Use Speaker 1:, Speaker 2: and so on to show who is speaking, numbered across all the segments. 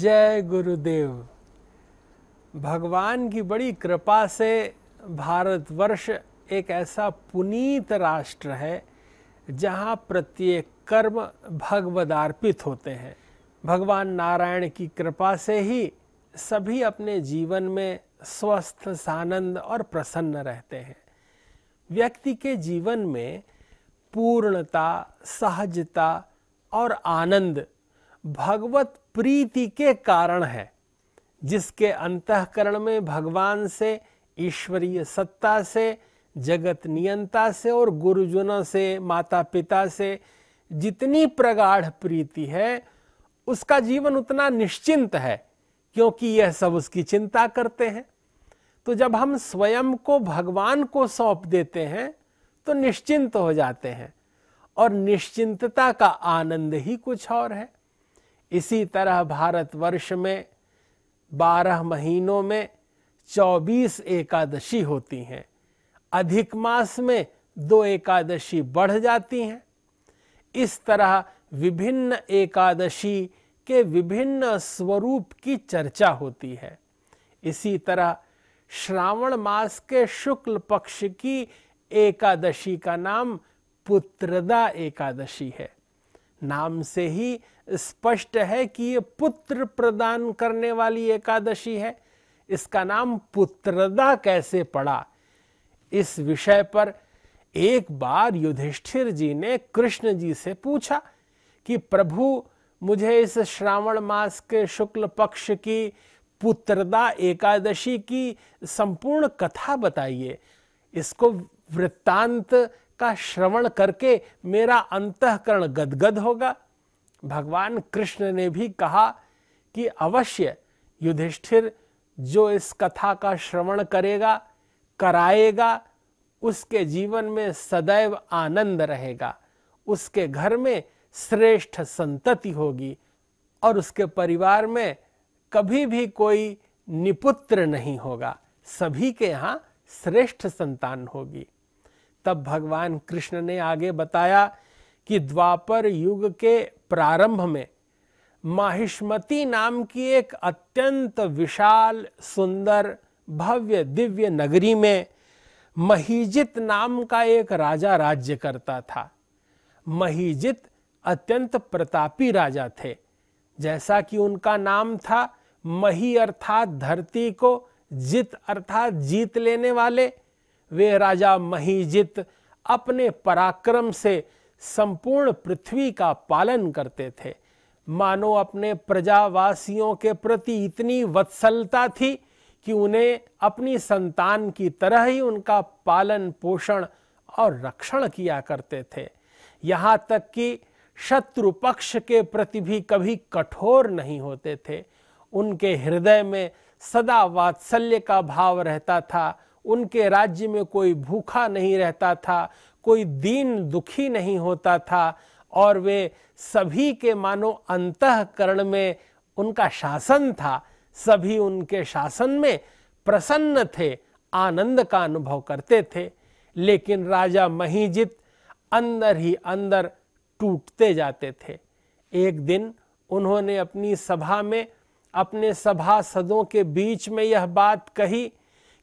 Speaker 1: जय गुरुदेव भगवान की बड़ी कृपा से भारतवर्ष एक ऐसा पुनीत राष्ट्र है जहाँ प्रत्येक कर्म भगवदार्पित होते हैं भगवान नारायण की कृपा से ही सभी अपने जीवन में स्वस्थ सानंद और प्रसन्न रहते हैं व्यक्ति के जीवन में पूर्णता सहजता और आनंद भगवत प्रीति के कारण है जिसके अंतकरण में भगवान से ईश्वरीय सत्ता से जगत नियंता से और गुरुजनों से माता पिता से जितनी प्रगाढ़ प्रीति है उसका जीवन उतना निश्चिंत है क्योंकि यह सब उसकी चिंता करते हैं तो जब हम स्वयं को भगवान को सौंप देते हैं तो निश्चिंत हो जाते हैं और निश्चिंतता का आनंद ही कुछ और है इसी तरह भारतवर्ष में बारह महीनों में चौबीस एकादशी होती हैं अधिक मास में दो एकादशी बढ़ जाती हैं इस तरह विभिन्न एकादशी के विभिन्न स्वरूप की चर्चा होती है इसी तरह श्रावण मास के शुक्ल पक्ष की एकादशी का नाम पुत्रदा एकादशी है नाम से ही स्पष्ट है कि ये पुत्र प्रदान करने वाली एकादशी है इसका नाम पुत्रदा कैसे पड़ा इस विषय पर एक बार युधिष्ठिर जी ने कृष्ण जी से पूछा कि प्रभु मुझे इस श्रावण मास के शुक्ल पक्ष की पुत्रदा एकादशी की संपूर्ण कथा बताइए इसको वृत्तांत का श्रवण करके मेरा अंतकरण गदगद होगा भगवान कृष्ण ने भी कहा कि अवश्य युधिष्ठिर जो इस कथा का श्रवण करेगा कराएगा उसके जीवन में सदैव आनंद रहेगा उसके घर में श्रेष्ठ संतति होगी और उसके परिवार में कभी भी कोई निपुत्र नहीं होगा सभी के यहाँ श्रेष्ठ संतान होगी तब भगवान कृष्ण ने आगे बताया कि द्वापर युग के प्रारंभ में माहिष्मती नाम की एक अत्यंत विशाल सुंदर भव्य दिव्य नगरी में महीजित नाम का एक राजा राज्य करता था महीजित अत्यंत प्रतापी राजा थे जैसा कि उनका नाम था मही अर्थात धरती को जित अर्थात जीत लेने वाले वे राजा महीजित अपने पराक्रम से संपूर्ण पृथ्वी का पालन करते थे मानो अपने प्रजावासियों के प्रति इतनी वत्सलता थी कि उन्हें अपनी संतान की तरह ही उनका पालन पोषण और रक्षण किया करते थे यहाँ तक कि शत्रु पक्ष के प्रति भी कभी कठोर नहीं होते थे उनके हृदय में सदा वात्सल्य का भाव रहता था उनके राज्य में कोई भूखा नहीं रहता था कोई दीन दुखी नहीं होता था और वे सभी के मानो अंतकरण में उनका शासन था सभी उनके शासन में प्रसन्न थे आनंद का अनुभव करते थे लेकिन राजा महीजित अंदर ही अंदर टूटते जाते थे एक दिन उन्होंने अपनी सभा में अपने सभासदों के बीच में यह बात कही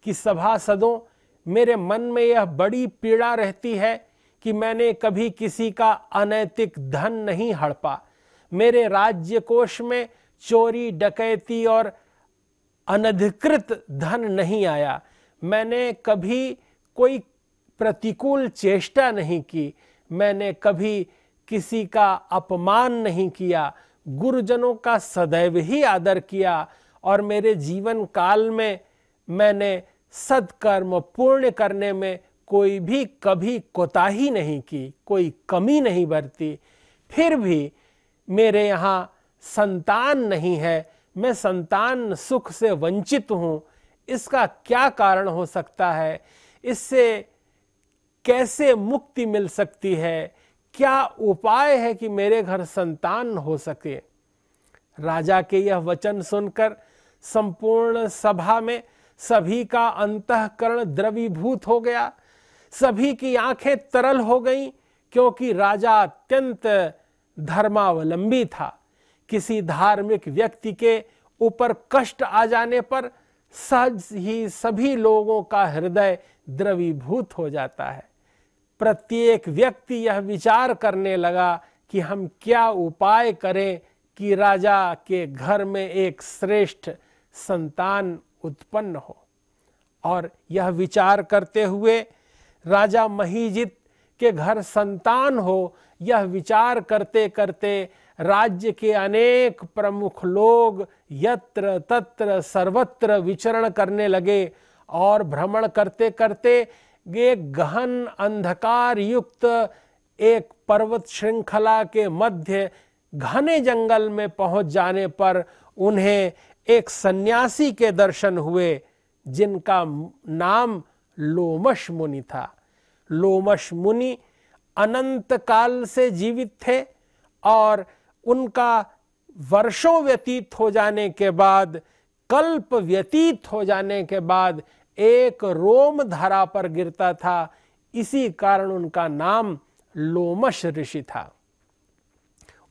Speaker 1: कि सभासदों मेरे मन में यह बड़ी पीड़ा रहती है कि मैंने कभी किसी का अनैतिक धन नहीं हड़पा मेरे राज्य कोष में चोरी डकैती और अनधिकृत धन नहीं आया मैंने कभी कोई प्रतिकूल चेष्टा नहीं की मैंने कभी किसी का अपमान नहीं किया गुरुजनों का सदैव ही आदर किया और मेरे जीवन काल में मैंने सत्कर्म पूर्ण करने में कोई भी कभी कोताही नहीं की कोई कमी नहीं बरती फिर भी मेरे यहाँ संतान नहीं है मैं संतान सुख से वंचित हूँ इसका क्या कारण हो सकता है इससे कैसे मुक्ति मिल सकती है क्या उपाय है कि मेरे घर संतान हो सके राजा के यह वचन सुनकर संपूर्ण सभा में सभी का अंतकरण द्रवीभूत हो गया सभी की आंखें तरल हो गईं क्योंकि राजा अत्यंत धर्मावलंबी था किसी धार्मिक व्यक्ति के ऊपर कष्ट आ जाने पर सहज ही सभी लोगों का हृदय द्रवीभूत हो जाता है प्रत्येक व्यक्ति यह विचार करने लगा कि हम क्या उपाय करें कि राजा के घर में एक श्रेष्ठ संतान उत्पन्न हो और यह विचार करते हुए राजा महीजित के घर संतान हो यह विचार करते करते राज्य के अनेक प्रमुख लोग यत्र तत्र सर्वत्र विचरण करने लगे और भ्रमण करते करते एक गहन अंधकार युक्त एक पर्वत श्रृंखला के मध्य घने जंगल में पहुंच जाने पर उन्हें एक सन्यासी के दर्शन हुए जिनका नाम लोमश मुनि था लोमश मुनि अनंत काल से जीवित थे और उनका वर्षों व्यतीत हो जाने के बाद कल्प व्यतीत हो जाने के बाद एक रोम धारा पर गिरता था इसी कारण उनका नाम लोमश ऋषि था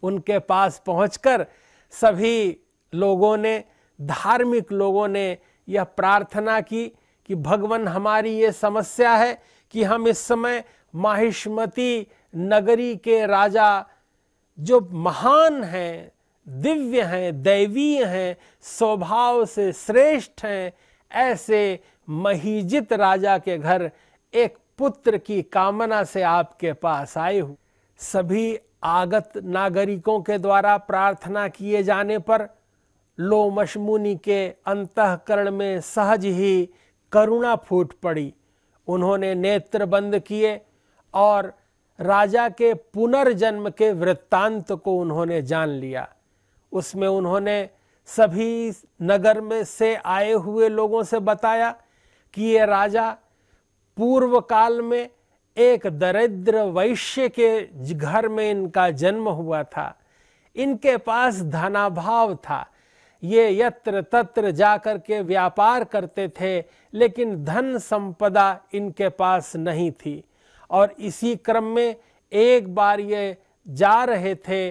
Speaker 1: उनके पास पहुंचकर सभी लोगों ने धार्मिक लोगों ने यह प्रार्थना की कि भगवान हमारी ये समस्या है कि हम इस समय माहिष्मती नगरी के राजा जो महान हैं दिव्य हैं दैवीय हैं स्वभाव से श्रेष्ठ हैं ऐसे महिजित राजा के घर एक पुत्र की कामना से आपके पास आए हूँ सभी आगत नागरिकों के द्वारा प्रार्थना किए जाने पर लो के अंतकरण में सहज ही करुणा फूट पड़ी उन्होंने नेत्र बंद किए और राजा के पुनर्जन्म के वृत्तांत को उन्होंने जान लिया उसमें उन्होंने सभी नगर में से आए हुए लोगों से बताया कि ये राजा पूर्व काल में एक दरिद्र वैश्य के घर में इनका जन्म हुआ था इनके पास धनाभाव था ये यत्र तत्र जाकर के व्यापार करते थे लेकिन धन संपदा इनके पास नहीं थी और इसी क्रम में एक बार ये जा रहे थे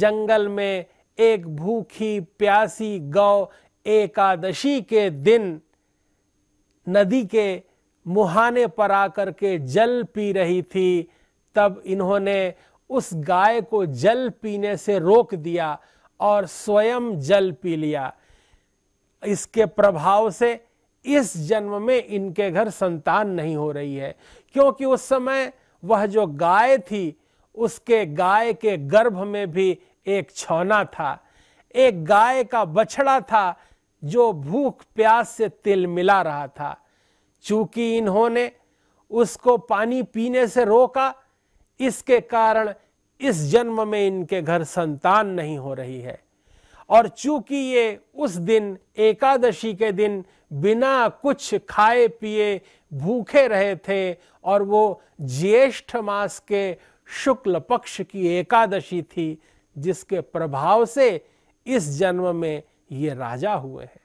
Speaker 1: जंगल में एक भूखी प्यासी गौ एकादशी के दिन नदी के मुहाने पर आकर के जल पी रही थी तब इन्होंने उस गाय को जल पीने से रोक दिया और स्वयं जल पी लिया इसके प्रभाव से इस जन्म में इनके घर संतान नहीं हो रही है क्योंकि उस समय वह जो गाय थी उसके गाय के गर्भ में भी एक छौना था एक गाय का बछड़ा था जो भूख प्यास से तिल मिला रहा था चूंकि इन्होंने उसको पानी पीने से रोका इसके कारण इस जन्म में इनके घर संतान नहीं हो रही है और चूंकि ये उस दिन एकादशी के दिन बिना कुछ खाए पिए भूखे रहे थे और वो ज्येष्ठ मास के शुक्ल पक्ष की एकादशी थी जिसके प्रभाव से इस जन्म में ये राजा हुए हैं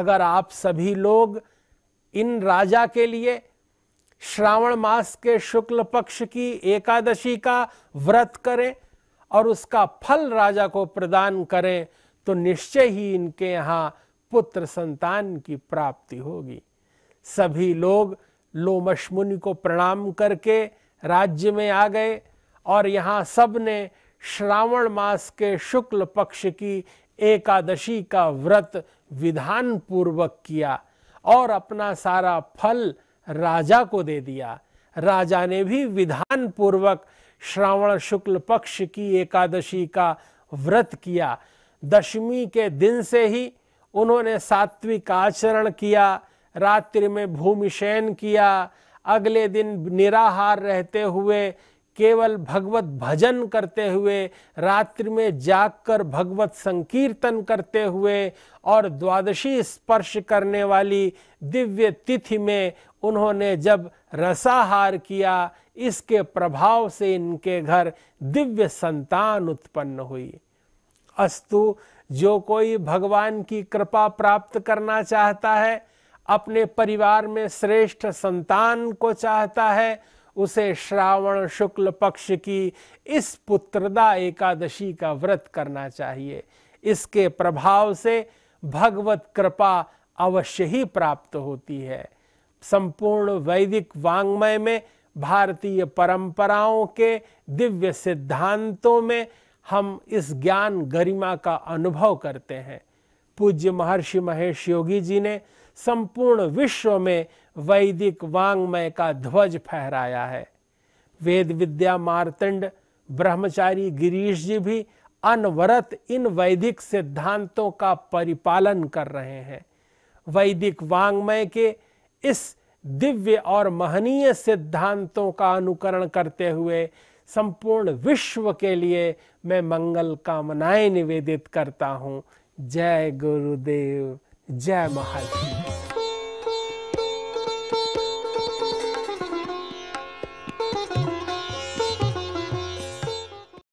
Speaker 1: अगर आप सभी लोग इन राजा के लिए श्रावण मास के शुक्ल पक्ष की एकादशी का व्रत करें और उसका फल राजा को प्रदान करें तो निश्चय ही इनके यहाँ पुत्र संतान की प्राप्ति होगी सभी लोग लोमश मुनि को प्रणाम करके राज्य में आ गए और यहाँ सब ने श्रावण मास के शुक्ल पक्ष की एकादशी का व्रत विधान पूर्वक किया और अपना सारा फल राजा को दे दिया राजा ने भी विधान पूर्वक श्रावण शुक्ल पक्ष की एकादशी का व्रत किया दशमी के दिन से ही उन्होंने सात्विक आचरण किया रात्रि में भूमिशयन किया अगले दिन निराहार रहते हुए केवल भगवत भजन करते हुए रात्रि में जागकर भगवत संकीर्तन करते हुए और द्वादशी स्पर्श करने वाली दिव्य तिथि में उन्होंने जब रसाहार किया इसके प्रभाव से इनके घर दिव्य संतान उत्पन्न हुई अस्तु जो कोई भगवान की कृपा प्राप्त करना चाहता है अपने परिवार में श्रेष्ठ संतान को चाहता है उसे श्रावण शुक्ल पक्ष की इस पुत्रदा एकादशी का व्रत करना चाहिए इसके प्रभाव से भगवत कृपा अवश्य ही प्राप्त होती है संपूर्ण वैदिक वांग्मय में भारतीय परंपराओं के दिव्य सिद्धांतों में हम इस ज्ञान गरिमा का अनुभव करते हैं पूज्य महर्षि महेश योगी जी ने संपूर्ण विश्व में वैदिक वांग्मय का ध्वज फहराया है वेद विद्या मारतंड ब्रह्मचारी गिरीश जी भी अनवरत इन वैदिक सिद्धांतों का परिपालन कर रहे हैं वैदिक वांग्मय के इस दिव्य और महनीय सिद्धांतों का अनुकरण करते हुए संपूर्ण विश्व के लिए मैं मंगल कामनाएं निवेदित करता हूं जय गुरुदेव जय महादेव